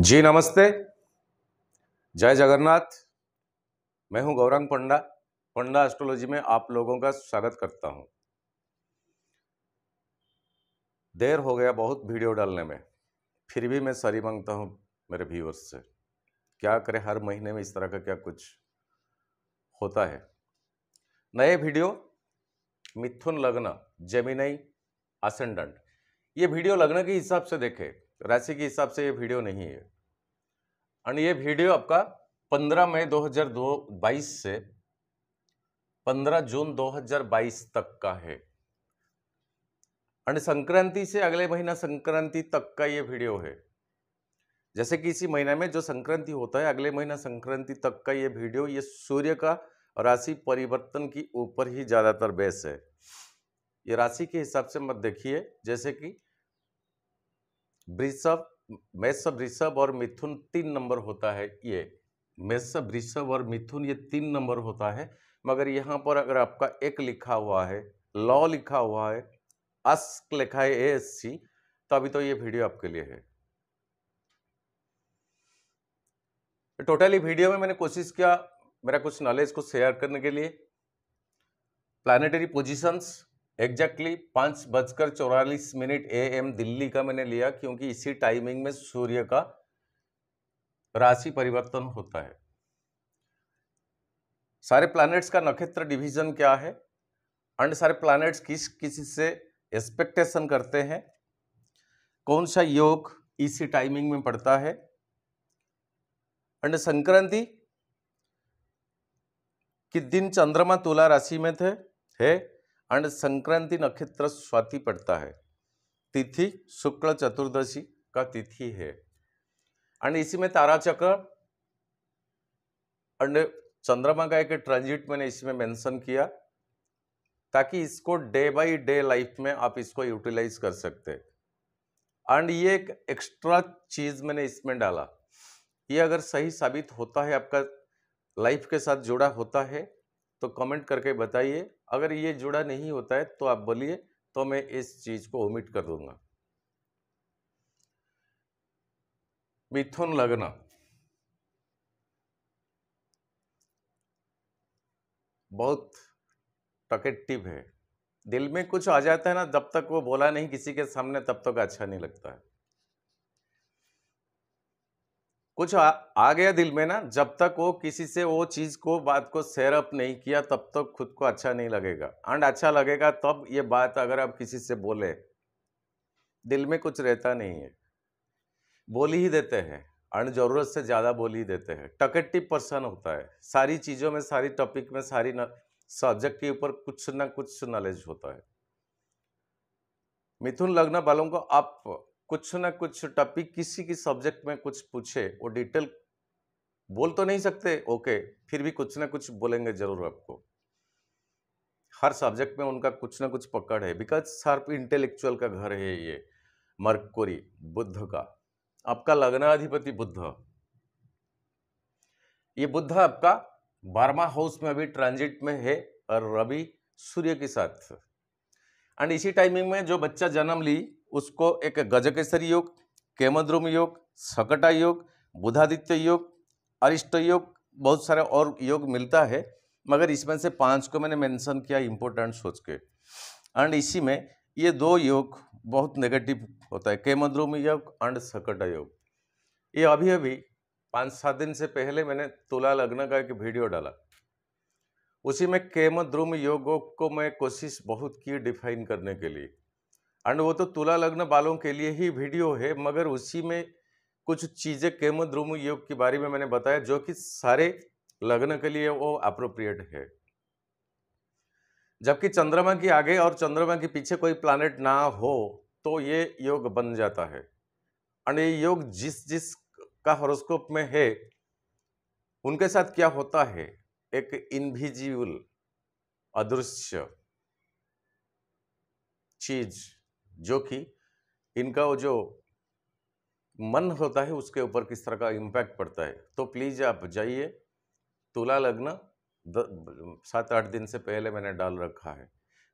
जी नमस्ते जय जगन्नाथ मैं हूं गौरंग पंडा पंडा एस्ट्रोलॉजी में आप लोगों का स्वागत करता हूं देर हो गया बहुत वीडियो डालने में फिर भी मैं सॉरी मांगता हूं मेरे व्यूअर्स से क्या करें हर महीने में इस तरह का क्या कुछ होता है नए वीडियो मिथुन लग्न जेमिनई असेंडेंट ये वीडियो लग्न के हिसाब से देखें राशि के हिसाब से ये वीडियो नहीं है और ये वीडियो आपका 15 मई 2022 से 15 जून 2022 तक का है एंड संक्रांति से अगले महीना संक्रांति तक का ये वीडियो है जैसे कि इसी महीने में जो संक्रांति होता है अगले महीना संक्रांति तक का ये वीडियो ये सूर्य का राशि परिवर्तन की ऊपर ही ज़्यादातर बेस है ये राशि के हिसाब से मत देखिए जैसे कि वृषभ मेषभ ऋषभ और मिथुन तीन नंबर होता है ये मेषभ ऋषभ और मिथुन ये तीन नंबर होता है मगर यहाँ पर अगर आपका एक लिखा हुआ है लॉ लिखा हुआ है अस्क लिखा है ए एस सी तो अभी तो ये वीडियो आपके लिए है टोटली वीडियो में मैंने कोशिश किया मेरा कुछ नॉलेज को शेयर करने के लिए प्लानिटरी पोजिशंस एग्जैक्टली पाँच बजकर चौरालीस मिनट ए एम दिल्ली का मैंने लिया क्योंकि इसी टाइमिंग में सूर्य का राशि परिवर्तन होता है सारे प्लैनेट्स का नक्षत्र डिवीजन क्या है एंड सारे प्लैनेट्स किस किसी से एक्सपेक्टेशन करते हैं कौन सा योग इसी टाइमिंग में पड़ता है एंड संक्रांति कि दिन चंद्रमा तुला राशि में थे है एंड संक्रांति नक्षत्र स्वाति पड़ता है तिथि शुक्ल चतुर्दशी का तिथि है एंड इसी में तारा चक्र एंड चंद्रमा का एक ट्रांजिट मैंने इसमें मेंशन किया ताकि इसको डे बाय डे लाइफ में आप इसको यूटिलाइज कर सकते एंड ये एक एक्स्ट्रा चीज मैंने इसमें डाला ये अगर सही साबित होता है आपका लाइफ के साथ जुड़ा होता है तो कमेंट करके बताइए अगर ये जुड़ा नहीं होता है तो आप बोलिए तो मैं इस चीज़ को ओमिट कर दूंगा मिथुन लग्न बहुत टकेटिव है दिल में कुछ आ जाता है ना जब तक वो बोला नहीं किसी के सामने तब तक अच्छा नहीं लगता है कुछ आ, आ गया दिल में ना जब तक वो किसी से वो चीज़ को बात को शेयर अप नहीं किया तब तक खुद को अच्छा नहीं लगेगा एंड अच्छा लगेगा तब ये बात अगर आप किसी से बोले दिल में कुछ रहता नहीं है बोल ही देते हैं एंड ज़रूरत से ज़्यादा बोल ही देते हैं टकेटिव पर्सन होता है सारी चीज़ों में सारी टॉपिक में सारी सब्जेक्ट के ऊपर कुछ ना कुछ नॉलेज होता है मिथुन लग्न वालों को आप कुछ ना कुछ टॉपिक किसी की सब्जेक्ट में कुछ पूछे वो डिटेल बोल तो नहीं सकते ओके फिर भी कुछ ना कुछ बोलेंगे जरूर आपको हर सब्जेक्ट में उनका कुछ ना कुछ पकड़ है बिकॉज सर्प इंटेलेक्चुअल का घर है ये मर्कुरी बुद्ध का आपका लग्नाधिपति बुद्ध ये बुद्ध आपका बारवा हाउस में अभी ट्रांजिट में है और रवि सूर्य के साथ एंड इसी टाइमिंग में जो बच्चा जन्म ली उसको एक गजकेसरी योग केमद्रुम योग सकटा योग बुधादित्य योग अरिष्ट योग बहुत सारे और योग मिलता है मगर इसमें से पांच को मैंने मेंशन किया इम्पोर्टेंट सोच के एंड इसी में ये दो योग बहुत नेगेटिव होता है केमद्रुम योग एंड सकटा योग ये अभी अभी पाँच सात दिन से पहले मैंने तुला लग्न का एक वीडियो डाला उसी में केमद्रुम योगों को मैं कोशिश बहुत की डिफाइन करने के लिए एंड वो तो तुला लग्न बालों के लिए ही वीडियो है मगर उसी में कुछ चीज़ें केम ध्रुम योग के बारे में मैंने बताया जो कि सारे लग्न के लिए वो अप्रोप्रिएट है जबकि चंद्रमा के आगे और चंद्रमा के पीछे कोई प्लानट ना हो तो ये योग बन जाता है एंड ये योग जिस जिस का हॉरोस्कोप में है उनके साथ क्या होता है एक इनविजिबल अदृश्य चीज़ जो कि इनका वो जो मन होता है उसके ऊपर किस तरह का इम्पैक्ट पड़ता है तो प्लीज़ आप जाइए तुला लग्न सात आठ दिन से पहले मैंने डाल रखा है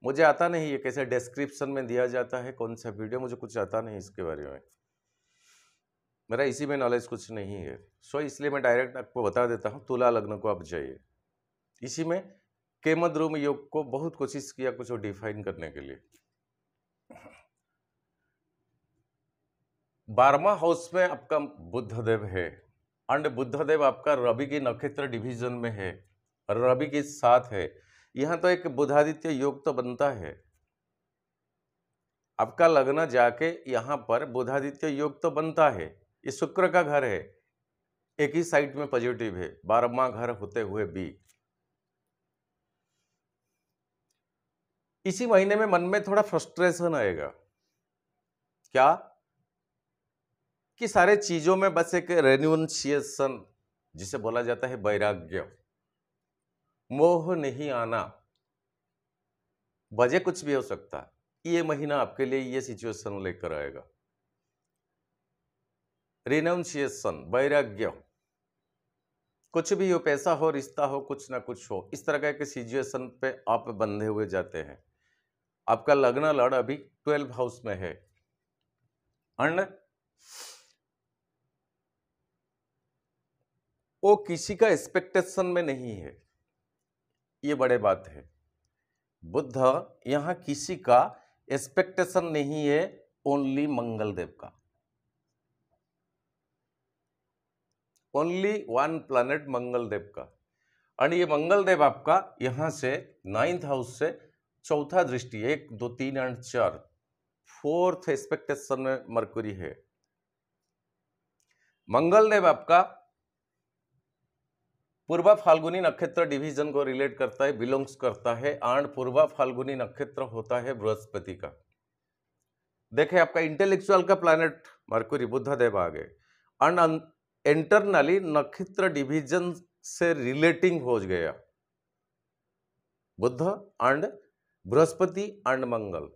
मुझे आता नहीं ये कैसे डिस्क्रिप्शन में दिया जाता है कौन सा वीडियो मुझे कुछ आता नहीं इसके बारे में मेरा इसी में नॉलेज कुछ नहीं है सो इसलिए मैं डायरेक्ट आपको बता देता हूँ तुला लग्न को आप जाइए इसी में केमद्रोम योग को बहुत कोशिश किया कुछ डिफाइन करने के लिए बारहवा हाउस में आपका बुद्धदेव है अंड बुद्धदेव आपका रवि की नक्षत्र डिवीजन में है रवि के साथ है यहाँ तो एक बुधादित्य योग तो बनता है आपका लग्न जाके यहाँ पर बुधादित्य योग तो बनता है ये शुक्र का घर है एक ही साइड में पॉजिटिव है बारहवा घर होते हुए बी इसी महीने में मन में थोड़ा फ्रस्ट्रेशन आएगा क्या कि सारे चीज़ों में बस एक रेन्यूनशिएशन जिसे बोला जाता है वैराग्य मोह नहीं आना वजह कुछ भी हो सकता है ये महीना आपके लिए ये सिचुएशन लेकर आएगा रिनाउंसिएशन वैराग्य कुछ भी हो पैसा हो रिश्ता हो कुछ ना कुछ हो इस तरह का एक सिचुएशन पे आप बंधे हुए जाते हैं आपका लगना लड़ अभी ट्वेल्व हाउस में है अन्न वो किसी का एक्सपेक्टेशन में नहीं है ये बड़े बात है बुद्ध यहाँ किसी का एक्सपेक्टेशन नहीं है ओनली मंगल देव का only one planet Mangal Dev का और ये मंगल देव आपका यहाँ से नाइन्थ हाउस से चौथा दृष्टि एक दो तीन एंड चार फोर्थ एक्सपेक्टेशन में मरकुरी है मंगल देव आपका पूर्वा फाल्गुनी नक्षत्र डिवीजन को रिलेट करता है बिलोंग्स करता है एंड पूर्वा फाल्गुनी नक्षत्र होता है बृहस्पति का देखे आपका इंटेलेक्चुअल का प्लानट मरकुरी बुद्ध देव आ गए एंड अं, इंटरनली नक्षत्र डिवीजन से रिलेटिंग हो गया बुद्ध एंड बृहस्पति एंड मंगल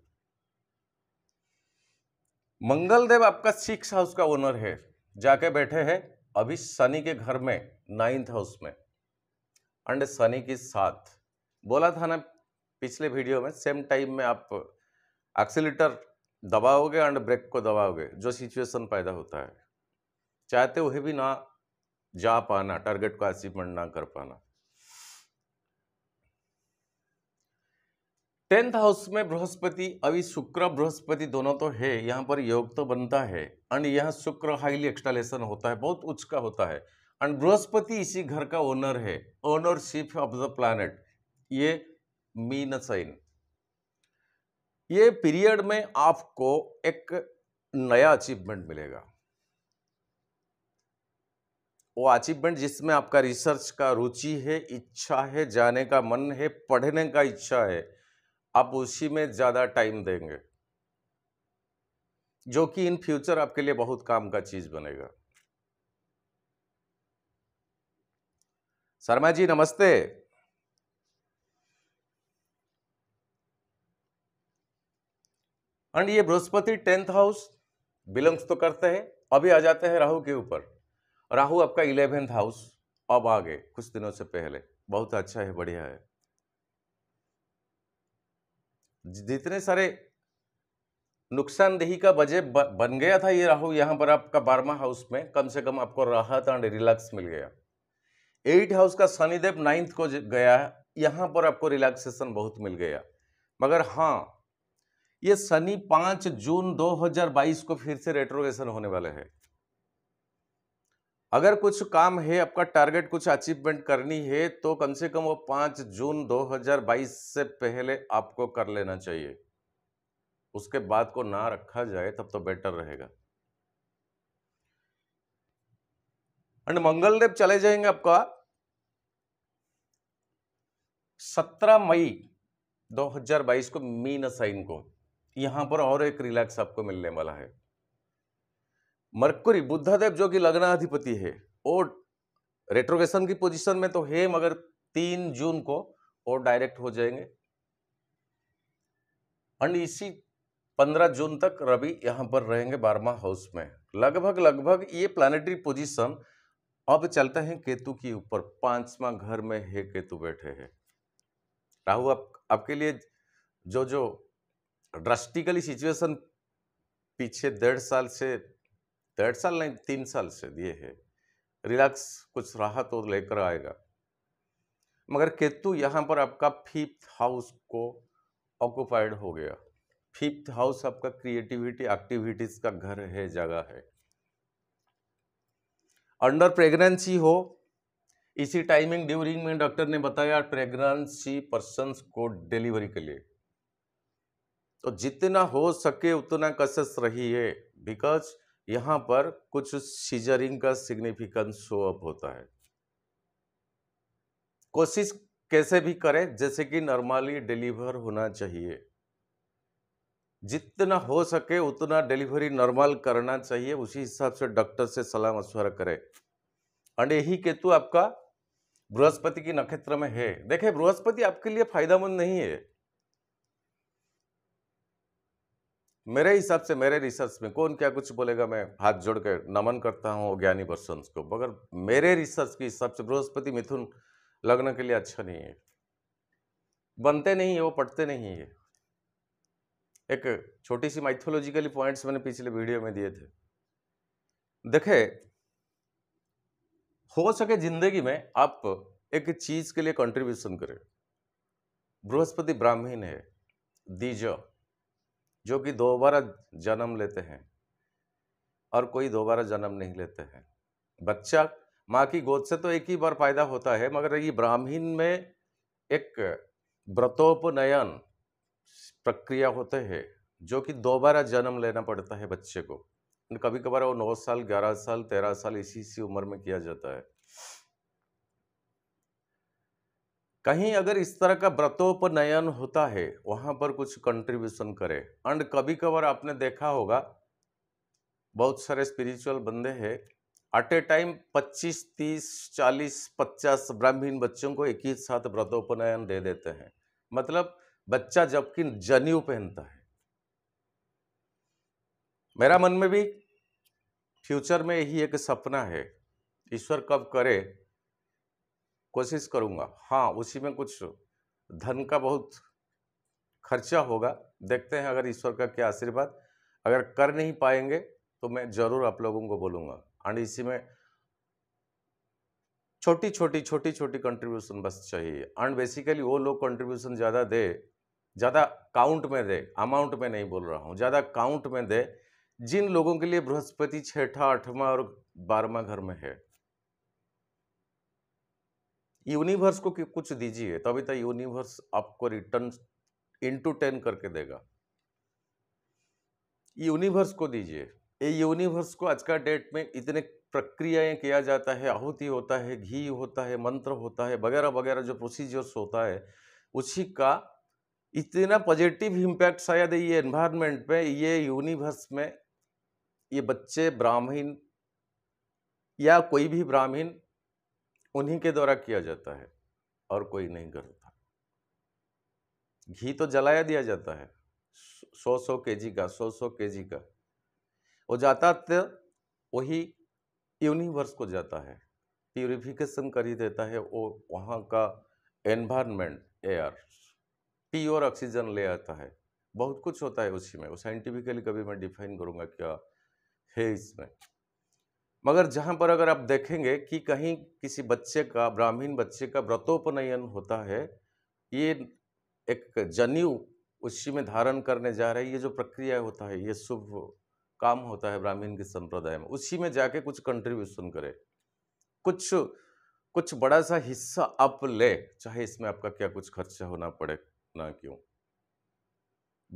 मंगल देव आपका सिक्स हाउस का ओनर है जाके बैठे हैं अभी शनि के घर में नाइन्थ हाउस में एंड शनि के साथ बोला था ना पिछले वीडियो में सेम टाइम में आप एक्सीटर दबाओगे एंड ब्रेक को दबाओगे जो सिचुएशन पैदा होता है चाहते हुए भी ना जा पाना टारगेट को अचीवमेंट ना कर पाना टेंथ हाउस में बृहस्पति अभी शुक्र बृहस्पति दोनों तो है यहाँ पर योग तो बनता है एंड यहाँ शुक्र हाईली एक्सटालेशन होता है बहुत उच्च का होता है एंड बृहस्पति इसी घर का ओनर है ओनरशिप ऑफ द प्लानट ये मीन साइन ये पीरियड में आपको एक नया अचीवमेंट मिलेगा वो अचीवमेंट जिसमें आपका रिसर्च का रुचि है इच्छा है जाने का मन है पढ़ने का इच्छा है आप उसी में ज़्यादा टाइम देंगे जो कि इन फ्यूचर आपके लिए बहुत काम का चीज़ बनेगा शर्मा जी नमस्ते एंड ये बृहस्पति टेंथ हाउस बिलोंग्स तो करते हैं अभी आ जाते हैं राहु के ऊपर राहु आपका इलेवेंथ हाउस अब आ गए कुछ दिनों से पहले बहुत अच्छा है बढ़िया है जितने सारे नुकसानदेही का वजह बन गया था ये राहु यहाँ पर आपका बारहवा हाउस में कम से कम आपको राहत एंड रिलैक्स मिल गया एट हाउस का शनिदेव नाइन्थ को गया है यहाँ पर आपको रिलैक्सेशन बहुत मिल गया मगर हाँ ये शनि पाँच जून 2022 को फिर से रेट्रोगेशन होने वाले हैं अगर कुछ काम है आपका टारगेट कुछ अचीवमेंट करनी है तो कम से कम वो पाँच जून 2022 से पहले आपको कर लेना चाहिए उसके बाद को ना रखा जाए तब तो बेटर रहेगा एंड मंगलदेव चले जाएंगे आपका 17 मई 2022 को मीन साइन को यहां पर और एक रिलैक्स आपको मिलने वाला है मरकुरी बुद्धादेव जो कि लग्नाधिपति है वो रेट्रोगेशन की पोजीशन में तो है मगर तीन जून को वो डायरेक्ट हो जाएंगे एंड इसी पंद्रह जून तक रवि यहाँ पर रहेंगे बारहवा हाउस में लगभग लगभग ये प्लानिटरी पोजीशन अब चलते हैं केतु के ऊपर पांचवा घर में है केतु बैठे हैं राहु आप आपके लिए जो जो ड्रस्टिकली सिचुएशन पीछे डेढ़ साल से डेढ़ साल नहीं तीन साल से दिए हैं रिलैक्स कुछ राहत और लेकर आएगा मगर केतु यहाँ पर आपका फिफ्थ हाउस को ऑक्यूपाइड हो गया फिफ्थ हाउस आपका क्रिएटिविटी एक्टिविटीज़ का घर है जगह है अंडर प्रेगनेंसी हो इसी टाइमिंग ड्यूरिंग में डॉक्टर ने बताया प्रेगनेंसी पर्सनस को डिलीवरी के लिए तो जितना हो सके उतना कशिश रही है बिकॉज यहाँ पर कुछ सीजरिंग का सिग्निफिकेंस शो अप होता है कोशिश कैसे भी करें जैसे कि नॉर्मली डिलीवर होना चाहिए जितना हो सके उतना डिलीवरी नॉर्मल करना चाहिए उसी हिसाब से डॉक्टर से सलाह मशवरा करें एंड यही केतु आपका बृहस्पति की नक्षत्र में है देखें बृहस्पति आपके लिए फायदेमंद नहीं है मेरे हिसाब से मेरे रिसर्च में कौन क्या कुछ बोलेगा मैं हाथ जोड़ के नमन करता हूँ ज्ञानी पर्सन को मगर मेरे रिसर्च के हिसाब से बृहस्पति मिथुन लग्न के लिए अच्छा नहीं है बनते नहीं है वो पटते नहीं है एक छोटी सी माइथोलॉजिकली पॉइंट्स मैंने पिछले वीडियो में दिए थे देखे हो सके जिंदगी में आप एक चीज के लिए कंट्रीब्यूशन करें बृहस्पति ब्राह्मीण है दीज जो कि दोबारा जन्म लेते हैं और कोई दोबारा जन्म नहीं लेते हैं बच्चा माँ की गोद से तो एक ही बार पैदा होता है मगर ये ब्राह्मीण में एक व्रतोपनयन प्रक्रिया होते है जो कि दोबारा जन्म लेना पड़ता है बच्चे को कभी कभार वो नौ साल ग्यारह साल तेरह साल इसी इसी उम्र में किया जाता है कहीं अगर इस तरह का व्रतोपनयन होता है वहाँ पर कुछ कंट्रीब्यूशन करे एंड कभी कभार आपने देखा होगा बहुत सारे स्पिरिचुअल बंदे हैं एट ए टाइम 25, 30, 40, 50 ब्राह्मीण बच्चों को एक ही साथ व्रतोपनयन दे देते हैं मतलब बच्चा जबकि जनेऊ पहनता है मेरा मन में भी फ्यूचर में यही एक सपना है ईश्वर कब करे कोशिश करूँगा हाँ उसी में कुछ धन का बहुत खर्चा होगा देखते हैं अगर ईश्वर का क्या आशीर्वाद अगर कर नहीं पाएंगे तो मैं ज़रूर आप लोगों को बोलूँगा एंड इसी में छोटी छोटी छोटी छोटी कंट्रीब्यूशन बस चाहिए एंड बेसिकली वो लोग कंट्रीब्यूशन ज़्यादा दे ज़्यादा काउंट में दे अमाउंट में नहीं बोल रहा हूँ ज़्यादा काउंट में दे जिन लोगों के लिए बृहस्पति छठा आठवां और बारहवा घर में है यूनिवर्स को कुछ दीजिए तभी तो यूनिवर्स आपको रिटर्न इंटू टेन करके देगा यूनिवर्स को दीजिए ये यूनिवर्स को आज का डेट में इतने प्रक्रियाएं किया जाता है आहुति होता है घी होता है मंत्र होता है वगैरह वगैरह जो प्रोसीजर्स होता है उसी का इतना पॉजिटिव इम्पैक्ट शायद ये एनवायरनमेंट में ये यूनिवर्स में ये बच्चे ब्राह्मीण या कोई भी ब्राह्मीण उन्हीं के द्वारा किया जाता है और कोई नहीं करता घी तो जलाया दिया जाता है सौ सौ के जी का सौ सौ के जी का वो जाता तो वही यूनिवर्स को जाता है प्यूरिफिकेशन कर ही देता है वो वहाँ का एनवायरनमेंट एयर प्योर ऑक्सीजन ले आता है बहुत कुछ होता है उसी में वो साइंटिफिकली कभी मैं डिफाइन करूँगा क्या है इसमें मगर जहाँ पर अगर आप देखेंगे कि कहीं किसी बच्चे का ब्राह्मीण बच्चे का व्रतोपनयन होता है ये एक जनयु उसी में धारण करने जा रहे ये जो प्रक्रिया होता है ये शुभ काम होता है ब्राह्मीण के संप्रदाय में उसी में जाके कुछ कंट्रीब्यूशन करें कुछ कुछ बड़ा सा हिस्सा आप ले चाहे इसमें आपका क्या कुछ खर्चा होना पड़े ना क्यों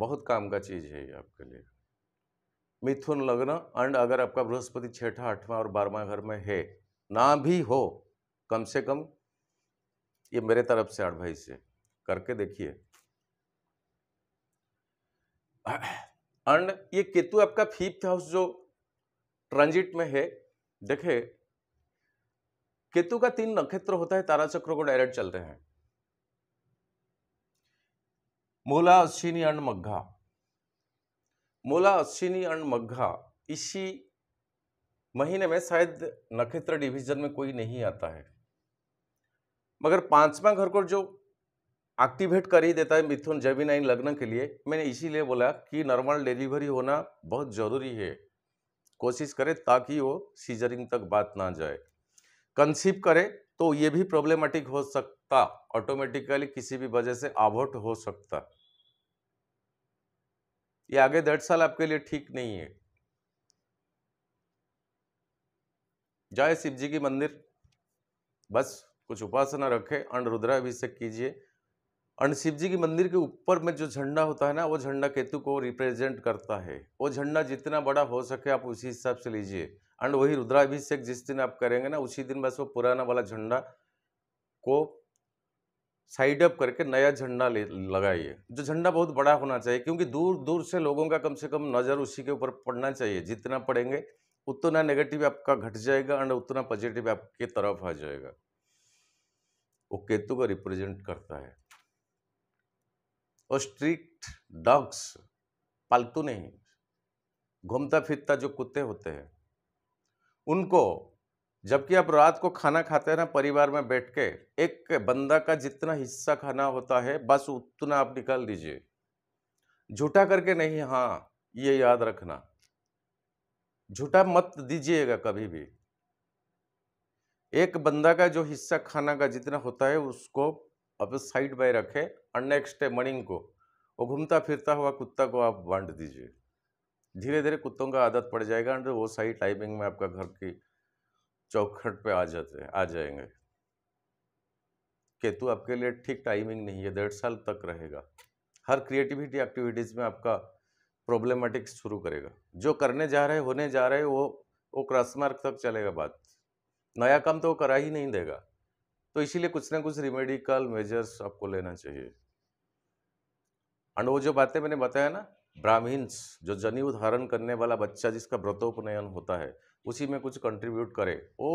बहुत काम का चीज़ है ये आपके लिए मिथुन लग्न एंड अगर आपका बृहस्पति छठा आठवां और बारहवा घर में है ना भी हो कम से कम ये मेरे तरफ से एडवाइस है करके देखिए एंड ये केतु आपका फिफ्थ हाउस जो ट्रांजिट में है देखे केतु का तीन नक्षत्र होता है तारा चक्र को डायरेक्ट चल रहे हैं मूला अश्विनी एंड मग्घा मोला अश्विनी एंड मग्घा इसी महीने में शायद नक्षत्र डिवीजन में कोई नहीं आता है मगर पांचवा घर को जो एक्टिवेट कर ही देता है मिथुन जेमिनाइन लग्न के लिए मैंने इसीलिए बोला कि नॉर्मल डिलीवरी होना बहुत ज़रूरी है कोशिश करें ताकि वो सीजरिंग तक बात ना जाए कंसीव करें तो ये भी प्रॉब्लमेटिक हो सकता ऑटोमेटिकली किसी भी वजह से आवर्ट हो सकता ये आगे दस साल आपके लिए ठीक नहीं है जाए शिव जी की मंदिर बस कुछ उपासना रखे अन्न रुद्राभिषेक कीजिए अंड शिव जी की मंदिर के ऊपर में जो झंडा होता है ना वो झंडा केतु को रिप्रेजेंट करता है वो झंडा जितना बड़ा हो सके आप उसी हिसाब से लीजिए एंड वही रुद्राभिषेक जिस दिन आप करेंगे ना उसी दिन बस वो पुराना वाला झंडा को साइड अप करके नया झंडा लगाइए जो झंडा बहुत बड़ा होना चाहिए क्योंकि दूर दूर से लोगों का कम से कम नज़र उसी के ऊपर पड़ना चाहिए जितना पड़ेंगे उतना नेगेटिव आपका घट जाएगा एंड उतना पॉजिटिव आपके तरफ आ जाएगा वो केतु को रिप्रेजेंट करता है और स्ट्रिक्ट डॉग्स पालतू नहीं घूमता फिरता जो कुत्ते होते हैं उनको जबकि आप रात को खाना खाते हैं ना परिवार में बैठ के एक बंदा का जितना हिस्सा खाना होता है बस उतना आप निकाल दीजिए झूठा करके नहीं हाँ ये याद रखना झूठा मत दीजिएगा कभी भी एक बंदा का जो हिस्सा खाना का जितना होता है उसको आप साइड बाय रखे और नेक्स्ट मॉर्निंग को वो घूमता फिरता हुआ कुत्ता को आप बांट दीजिए धीरे धीरे कुत्तों का आदत पड़ जाएगा और वो सही टाइमिंग में आपका घर की चौखट पे आ जाते हैं आ जाएंगे केतु आपके लिए ठीक टाइमिंग नहीं है डेढ़ साल तक रहेगा हर क्रिएटिविटी एक्टिविटीज़ में आपका प्रॉब्लमेटिक्स शुरू करेगा जो करने जा रहे होने जा रहे वो वो क्रॉस मार्क तक चलेगा बात नया काम तो वो करा ही नहीं देगा तो इसीलिए कुछ ना कुछ रिमेडिकल मेजर्स आपको लेना चाहिए एंड वो जो बातें मैंने बताया ना ब्राह्मीण्स जो जनि उदाहरण करने वाला बच्चा जिसका व्रतोपनयन होता है उसी में कुछ कंट्रीब्यूट करे वो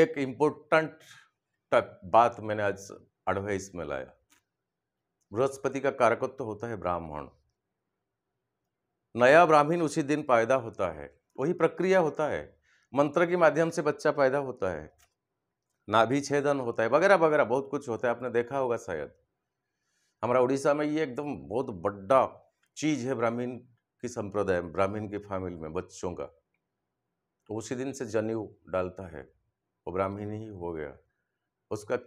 एक इम्पोर्टेंट बात मैंने आज एडवाइस में लाया बृहस्पति का कारकत्व तो होता है ब्राह्मण नया ब्राह्मीण उसी दिन पैदा होता है वही प्रक्रिया होता है मंत्र के माध्यम से बच्चा पैदा होता है नाभि छेदन होता है वगैरह वगैरह बहुत कुछ होता है आपने देखा होगा शायद हमारा उड़ीसा में ये एकदम बहुत बड़ा चीज़ है ब्राह्मीण की संप्रदाय में ब्राह्मण की फैमिली में बच्चों का तो उसी दिन से जनेऊ डालता है वो ब्राह्मण ही हो गया उसका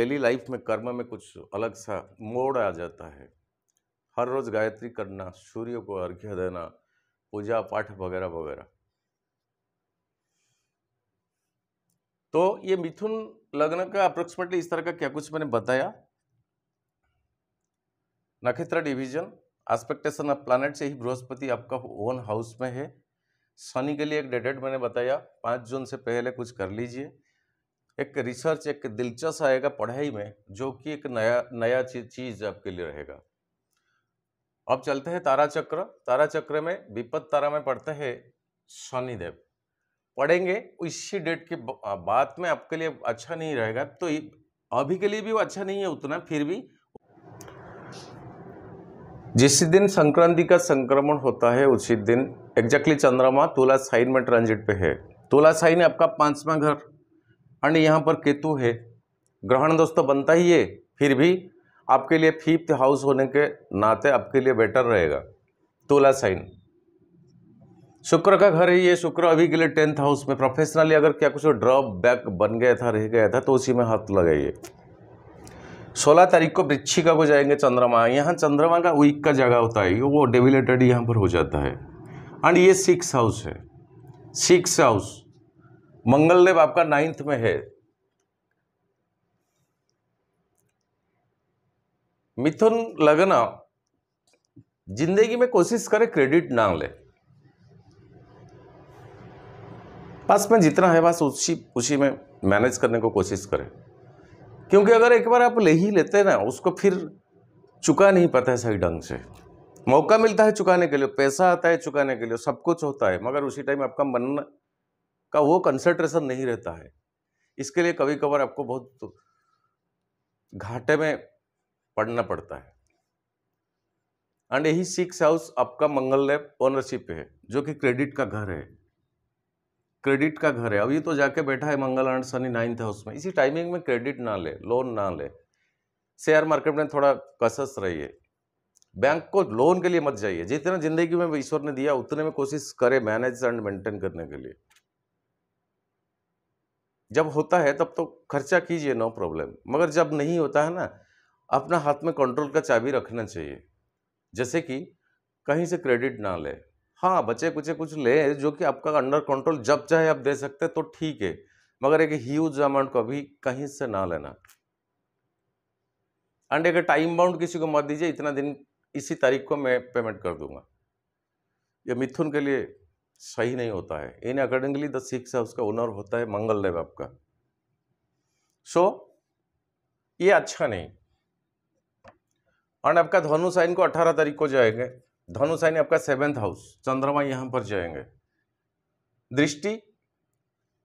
डेली लाइफ में कर्म में कुछ अलग सा मोड़ आ जाता है हर रोज़ गायत्री करना सूर्य को अर्घ्य देना पूजा पाठ वगैरह वगैरह तो ये मिथुन लग्न का अप्रोक्सीमेटली इस तरह का क्या कुछ मैंने बताया नक्षत्र डिवीजन एस्पेक्टेशन ऑफ प्लानट से ही बृहस्पति आपका ओन हाउस में है शनि के लिए एक डेडेट मैंने बताया पाँच जून से पहले कुछ कर लीजिए एक रिसर्च एक दिलचस्प आएगा पढ़ाई में जो कि एक नया नया चीज़ आपके लिए रहेगा अब चलते हैं तारा चक्र तारा चक्र में विपद तारा में पढ़ते हैं शनिदेव पढ़ेंगे इसी डेट के बाद में आपके लिए अच्छा नहीं रहेगा तो अभी के लिए भी वो अच्छा नहीं है उतना फिर भी जिस दिन संक्रांति का संक्रमण होता है उसी दिन एग्जैक्टली चंद्रमा तुला साइन में ट्रांजिट पे है तुला साइन आपका पांचवा घर एंड यहाँ पर केतु है ग्रहण दोस्तों बनता ही है फिर भी आपके लिए फिफ्थ हाउस होने के नाते आपके लिए बेटर रहेगा तुला साइन शुक्र का घर है ये शुक्र अभी के लिए टेंथ हाउस में प्रोफेशनली अगर क्या कुछ ड्रॉप बैक बन गया था रह गया था तो उसी में हाथ लगाइए सोलह तारीख को वृक्षिका को जाएंगे चंद्रमा यहाँ चंद्रमा का वीक का जगह होता है वो डेविलेटेड यहाँ पर हो जाता है एंड ये सिक्स हाउस है सिक्स हाउस मंगलदेव आपका नाइन्थ में है मिथुन लगना जिंदगी में कोशिश करे क्रेडिट ना ले पास में जितना है बस उसी उसी में मैनेज करने को कोशिश करें क्योंकि अगर एक बार आप ले ही लेते ना उसको फिर चुका नहीं पाता है सही ढंग से मौका मिलता है चुकाने के लिए पैसा आता है चुकाने के लिए सब कुछ होता है मगर उसी टाइम आपका मन का वो कंसंट्रेशन नहीं रहता है इसके लिए कभी कभार आपको बहुत घाटे में पड़ना पड़ता है एंड यही सिक्स हाउस आपका मंगल लैब ओनरशिप है जो कि क्रेडिट का घर है क्रेडिट का घर है अभी तो जाके बैठा है Mangal and Shani ninth house में इसी टाइमिंग में क्रेडिट ना ले लोन ना ले शेयर मार्केट में थोड़ा कसस रहिए बैंक को लोन के लिए मत जाइए जितना जिंदगी में ईश्वर ने दिया उतने में कोशिश करे मैनेज एंड मेंटेन करने के लिए जब होता है तब तो खर्चा कीजिए नो प्रॉब्लम मगर जब नहीं होता है ना अपना हाथ में कंट्रोल का चाबी रखना चाहिए जैसे कि कहीं से क्रेडिट ना ले हाँ बचे कुचे कुछ ले जो कि आपका अंडर कंट्रोल जब चाहे आप दे सकते तो ठीक है मगर एक ह्यूज अमाउंट को अभी कहीं से ना लेना एंड एक टाइम बाउंड किसी को मत दीजिए इतना दिन इसी तारीख को मैं पेमेंट कर दूंगा ये मिथुन के लिए सही नहीं होता है इन अकॉर्डिंगली द सिक्स है उसका ओनर होता है मंगल देव आपका सो so, ये अच्छा नहीं और आपका धनु साइन को 18 तारीख को जाएंगे धनु साइन आपका सेवेंथ हाउस चंद्रमा यहाँ पर जाएंगे दृष्टि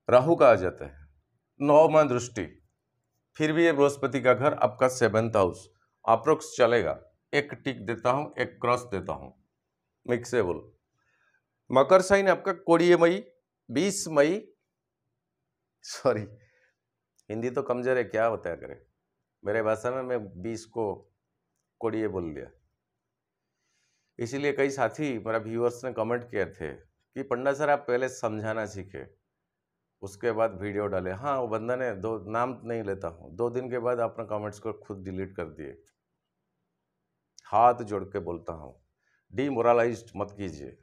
राहु का आ जाता है नौमा दृष्टि फिर भी ये बृहस्पति का घर आपका सेवेंथ हाउस अप्रोक्स चलेगा एक टिक देता हूँ एक क्रॉस देता हूँ मिक्सेबल मकर साइन आपका कोड़ीय मई बीस मई सॉरी हिंदी तो कमज़ोर है क्या होता है करे मेरे भाषा में मैं बीस को कोड़िए बोल दिया इसीलिए कई साथी मेरा व्यूअर्स ने कमेंट किए थे कि पंडा सर आप पहले समझाना सीखे उसके बाद वीडियो डाले हाँ वो बंदा ने दो नाम नहीं लेता हूँ दो दिन के बाद अपने कमेंट्स को खुद डिलीट कर दिए हाथ जोड़ के बोलता हूँ डीमोरलाइज मत कीजिए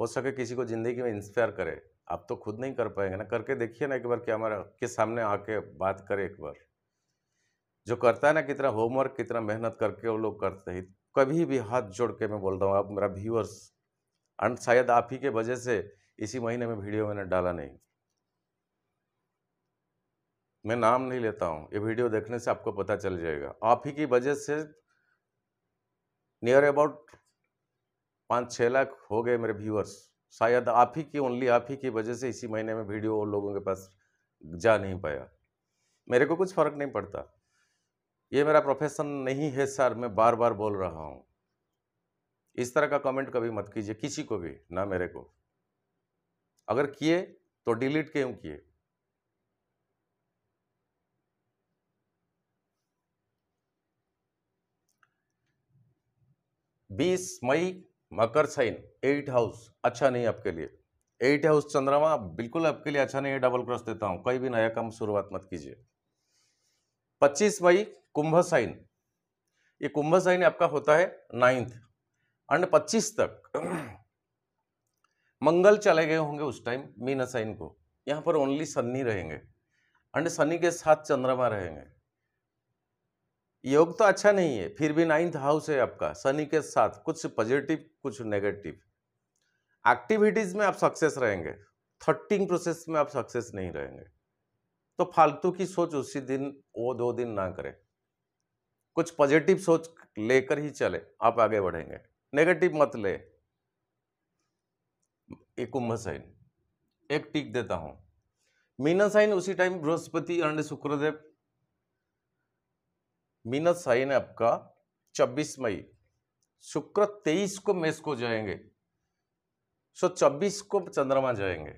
हो सके किसी को ज़िंदगी में इंस्पायर करे आप तो खुद नहीं कर पाएंगे ना करके देखिए ना एक बार हमारा के सामने आके बात करे एक बार जो करता है ना कितना होमवर्क कितना मेहनत करके वो लोग करते हैं कभी भी हाथ जोड़ के मैं बोल रहा हूँ आप मेरा व्यूअर्स एंड शायद आप ही के वजह से इसी महीने में वीडियो मैंने डाला नहीं मैं नाम नहीं लेता हूँ ये वीडियो देखने से आपको पता चल जाएगा आप ही की वजह से नियर अबाउट पाँच छः लाख हो गए मेरे व्यूअर्स शायद आप ही की ओनली आप ही की वजह से इसी महीने में वीडियो लोगों के पास जा नहीं पाया मेरे को कुछ फ़र्क नहीं पड़ता ये मेरा प्रोफेशन नहीं है सर मैं बार बार बोल रहा हूँ इस तरह का कमेंट कभी मत कीजिए किसी को भी ना मेरे को अगर किए तो डिलीट क्यों किए बीस मई मकर साइन एट हाउस अच्छा नहीं आपके लिए एट हाउस चंद्रमा बिल्कुल आपके लिए अच्छा नहीं है डबल क्रॉस देता हूं कोई भी नया काम शुरुआत मत कीजिए पच्चीस मई कुंभ साइन ये कुंभ साइन आपका होता है नाइन्थ अंड पच्चीस तक मंगल चले गए होंगे उस टाइम मीन साइन को यहाँ पर ओनली सन्नी रहेंगे अंड शनि के साथ चंद्रमा रहेंगे योग तो अच्छा नहीं है फिर भी नाइन्थ हाउस है आपका शनि के साथ कुछ पॉजिटिव कुछ नेगेटिव एक्टिविटीज़ में आप सक्सेस रहेंगे थर्टिंग प्रोसेस में आप सक्सेस नहीं रहेंगे तो फालतू की सोच उसी दिन वो दो दिन ना करें कुछ पॉजिटिव सोच लेकर ही चले आप आगे बढ़ेंगे नेगेटिव मत ले एक कुंभ साइन एक टिक देता हूं मीनस साइन उसी टाइम बृहस्पति अंड शुक्रदेव मीनस साइन है आपका 26 मई शुक्र 23 को मेष को जाएंगे सो 24 को चंद्रमा जाएंगे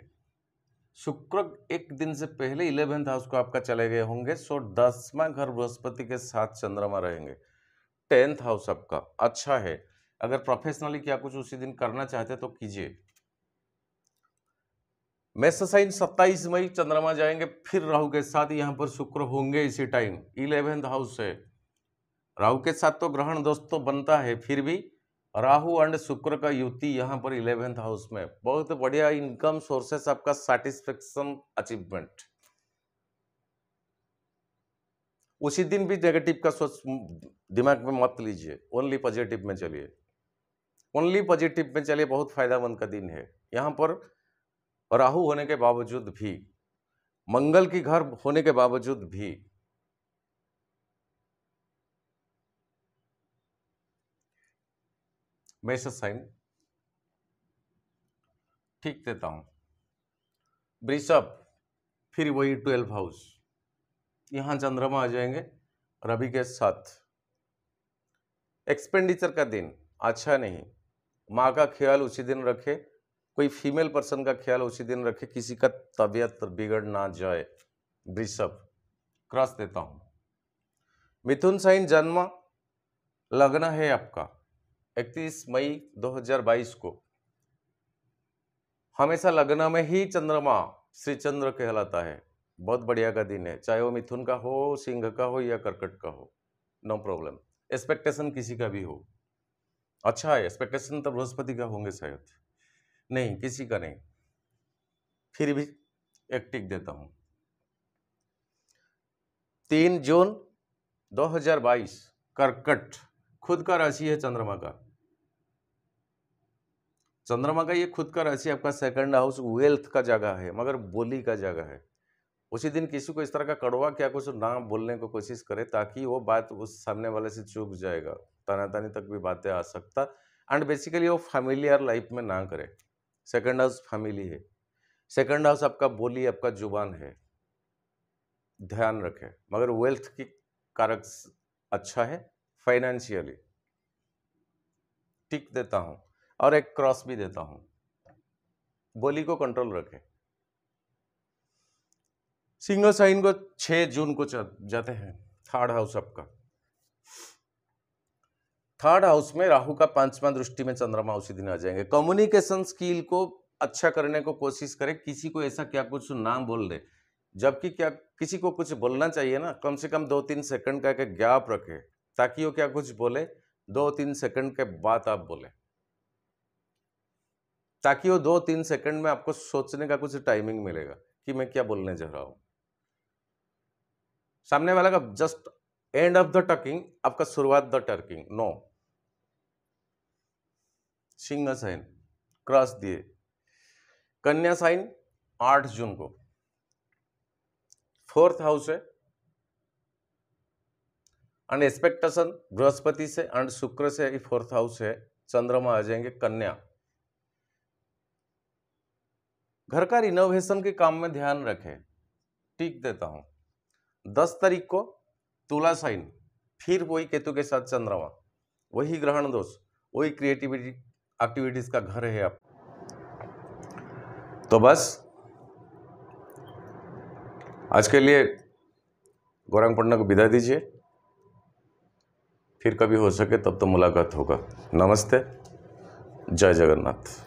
शुक्र एक दिन से पहले इलेवेंथ हाउस को आपका चले गए होंगे सो दसवा घर बृहस्पति के साथ चंद्रमा रहेंगे टेंथ हाउस आपका अच्छा है अगर प्रोफेशनली क्या कुछ उसी दिन करना चाहते तो कीजिए मेष साइन सत्ताईस मई चंद्रमा जाएंगे फिर राहु के साथ यहां पर शुक्र होंगे इसी टाइम इलेवेंथ हाउस से राहु के साथ तो ग्रहण दोस्तों तो बनता है फिर भी राहु एंड शुक्र का युति यहाँ पर इलेवेंथ हाउस में बहुत बढ़िया इनकम सोर्सेस आपका सेटिस्फेक्शन अचीवमेंट उसी दिन भी नेगेटिव का सोच दिमाग में मत लीजिए ओनली पॉजिटिव में चलिए ओनली पॉजिटिव में चलिए बहुत मंद का दिन है यहाँ पर राहु होने के बावजूद भी मंगल की घर होने के बावजूद भी साइन ठीक देता हूँ वृषभ फिर वही ट्वेल्व हाउस यहाँ चंद्रमा आ जाएंगे रवि के साथ एक्सपेंडिचर का दिन अच्छा नहीं माँ का ख्याल उसी दिन रखे कोई फीमेल पर्सन का ख्याल उसी दिन रखे किसी का तबीयत बिगड़ ना जाए वृषभ क्रॉस देता हूँ मिथुन साइन जन्म लगना है आपका 31 मई 2022 को हमेशा लग्न में ही चंद्रमा श्री चंद्र कहलाता है बहुत बढ़िया का दिन है चाहे वो मिथुन का हो सिंह का हो या कर्कट का हो नो प्रॉब्लम एक्सपेक्टेशन किसी का भी हो अच्छा है एक्सपेक्टेशन तो बृहस्पति का होंगे शायद नहीं किसी का नहीं फिर भी एक टिक देता हूँ तीन जून 2022 कर्कट खुद का राशि है चंद्रमा का चंद्रमा का ये खुद का राशि आपका सेकंड हाउस वेल्थ का जगह है मगर बोली का जगह है उसी दिन किसी को इस तरह का कड़वा क्या कुछ ना बोलने को कोशिश करे ताकि वो बात उस सामने वाले से चूक जाएगा तानी तक भी बातें आ सकता एंड बेसिकली वो फैमिलियर लाइफ में ना करे सेकंड हाउस फैमिली है सेकंड हाउस आपका बोली आपका जुबान है ध्यान रखें मगर वेल्थ की कारक अच्छा है फाइनेंशियली टिक देता हूँ और एक क्रॉस भी देता हूं बोली को कंट्रोल रखें सिंगल साइन को 6 जून को जाते हैं थर्ड हाउस आपका थर्ड हाउस में राहु का पांचवा दृष्टि में चंद्रमा उसी दिन आ जाएंगे कम्युनिकेशन स्किल को अच्छा करने को कोशिश करें किसी को ऐसा क्या कुछ ना बोल दे जबकि क्या किसी को कुछ बोलना चाहिए ना कम से कम दो तीन सेकंड का गैप रखे ताकि वो क्या कुछ बोले दो तीन सेकंड के बाद आप बोले ताकि वो दो तीन सेकंड में आपको सोचने का कुछ टाइमिंग मिलेगा कि मैं क्या बोलने जा रहा हूँ सामने वाला का जस्ट एंड ऑफ द टकिंग आपका शुरुआत द टर्किंग नो सिंह साइन क्रॉस दिए कन्या साइन आठ जून को फोर्थ हाउस है एंड एक्सपेक्टेशन बृहस्पति से एंड शुक्र से फोर्थ हाउस है चंद्रमा आ जाएंगे कन्या घर का रिनोवेशन के काम में ध्यान रखें टिक देता हूँ दस तारीख को तुला साइन फिर वही केतु के साथ चंद्रमा वही ग्रहण दोष वही क्रिएटिविटी एक्टिविटीज़ का घर है आप तो बस आज के लिए गौरांग पंडा को विदा दीजिए फिर कभी हो सके तब तो मुलाकात होगा नमस्ते जय जगन्नाथ